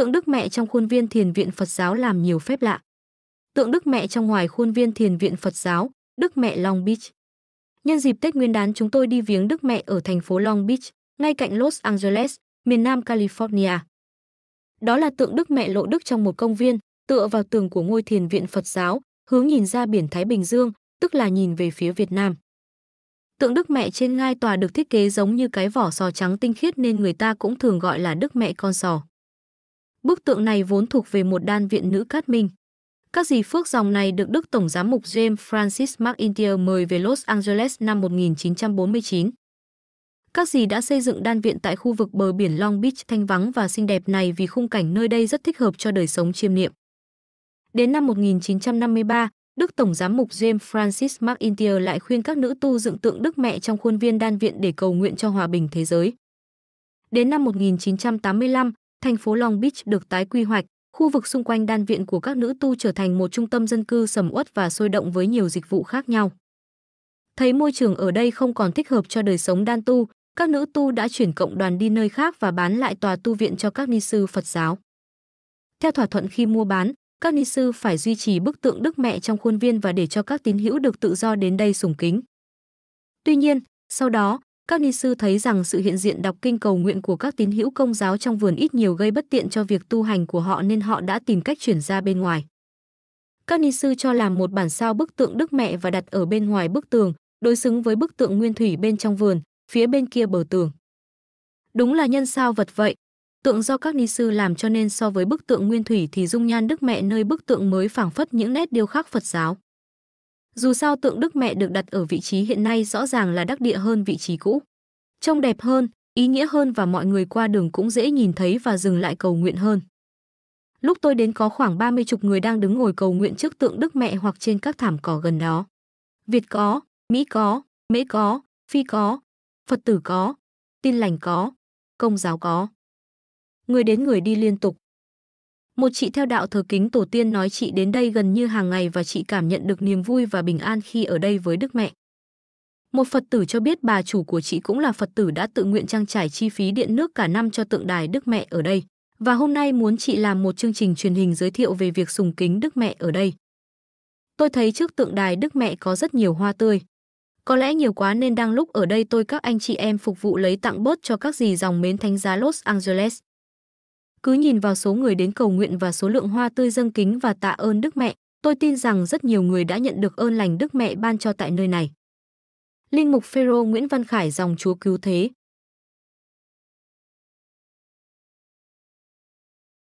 Tượng Đức Mẹ trong khuôn viên Thiền viện Phật giáo làm nhiều phép lạ. Tượng Đức Mẹ trong ngoài khuôn viên Thiền viện Phật giáo, Đức Mẹ Long Beach. Nhân dịp Tết Nguyên đán chúng tôi đi viếng Đức Mẹ ở thành phố Long Beach, ngay cạnh Los Angeles, miền Nam California. Đó là tượng Đức Mẹ Lộ Đức trong một công viên, tựa vào tường của ngôi Thiền viện Phật giáo, hướng nhìn ra biển Thái Bình Dương, tức là nhìn về phía Việt Nam. Tượng Đức Mẹ trên ngai tòa được thiết kế giống như cái vỏ sò trắng tinh khiết nên người ta cũng thường gọi là Đức Mẹ con sò. Bức tượng này vốn thuộc về một đan viện nữ Cát Minh. Các dì phước dòng này được Đức Tổng giám mục James Francis McIntyre mời về Los Angeles năm 1949. Các dì đã xây dựng đan viện tại khu vực bờ biển Long Beach thanh vắng và xinh đẹp này vì khung cảnh nơi đây rất thích hợp cho đời sống chiêm niệm. Đến năm 1953, Đức Tổng giám mục James Francis McIntyre lại khuyên các nữ tu dựng tượng Đức Mẹ trong khuôn viên đan viện để cầu nguyện cho hòa bình thế giới. Đến năm 1985, thành phố Long Beach được tái quy hoạch, khu vực xung quanh đan viện của các nữ tu trở thành một trung tâm dân cư sầm uất và sôi động với nhiều dịch vụ khác nhau. Thấy môi trường ở đây không còn thích hợp cho đời sống đan tu, các nữ tu đã chuyển cộng đoàn đi nơi khác và bán lại tòa tu viện cho các ni sư Phật giáo. Theo thỏa thuận khi mua bán, các ni sư phải duy trì bức tượng Đức Mẹ trong khuôn viên và để cho các tín hữu được tự do đến đây sùng kính. Tuy nhiên, sau đó, các ni sư thấy rằng sự hiện diện đọc kinh cầu nguyện của các tín hữu công giáo trong vườn ít nhiều gây bất tiện cho việc tu hành của họ nên họ đã tìm cách chuyển ra bên ngoài. Các ni sư cho làm một bản sao bức tượng Đức Mẹ và đặt ở bên ngoài bức tường, đối xứng với bức tượng nguyên thủy bên trong vườn, phía bên kia bờ tường. Đúng là nhân sao vật vậy, tượng do các ni sư làm cho nên so với bức tượng nguyên thủy thì dung nhan đức mẹ nơi bức tượng mới phảng phất những nét điêu khắc Phật giáo. Dù sao tượng Đức Mẹ được đặt ở vị trí hiện nay rõ ràng là đắc địa hơn vị trí cũ. Trông đẹp hơn, ý nghĩa hơn và mọi người qua đường cũng dễ nhìn thấy và dừng lại cầu nguyện hơn. Lúc tôi đến có khoảng 30 chục người đang đứng ngồi cầu nguyện trước tượng Đức Mẹ hoặc trên các thảm cỏ gần đó. Việt có, Mỹ có, Mễ có, Phi có, Phật tử có, Tin lành có, Công giáo có. Người đến người đi liên tục, một chị theo đạo thờ kính tổ tiên nói chị đến đây gần như hàng ngày và chị cảm nhận được niềm vui và bình an khi ở đây với Đức Mẹ. Một Phật tử cho biết bà chủ của chị cũng là Phật tử đã tự nguyện trang trải chi phí điện nước cả năm cho tượng đài Đức Mẹ ở đây và hôm nay muốn chị làm một chương trình truyền hình giới thiệu về việc sùng kính Đức Mẹ ở đây. Tôi thấy trước tượng đài Đức Mẹ có rất nhiều hoa tươi. Có lẽ nhiều quá nên đang lúc ở đây tôi các anh chị em phục vụ lấy tặng bớt cho các dì dòng mến thánh giá Los Angeles. Cứ nhìn vào số người đến cầu nguyện và số lượng hoa tươi dâng kính và tạ ơn Đức Mẹ, tôi tin rằng rất nhiều người đã nhận được ơn lành Đức Mẹ ban cho tại nơi này. Linh mục Phêrô Nguyễn Văn Khải dòng Chúa cứu thế,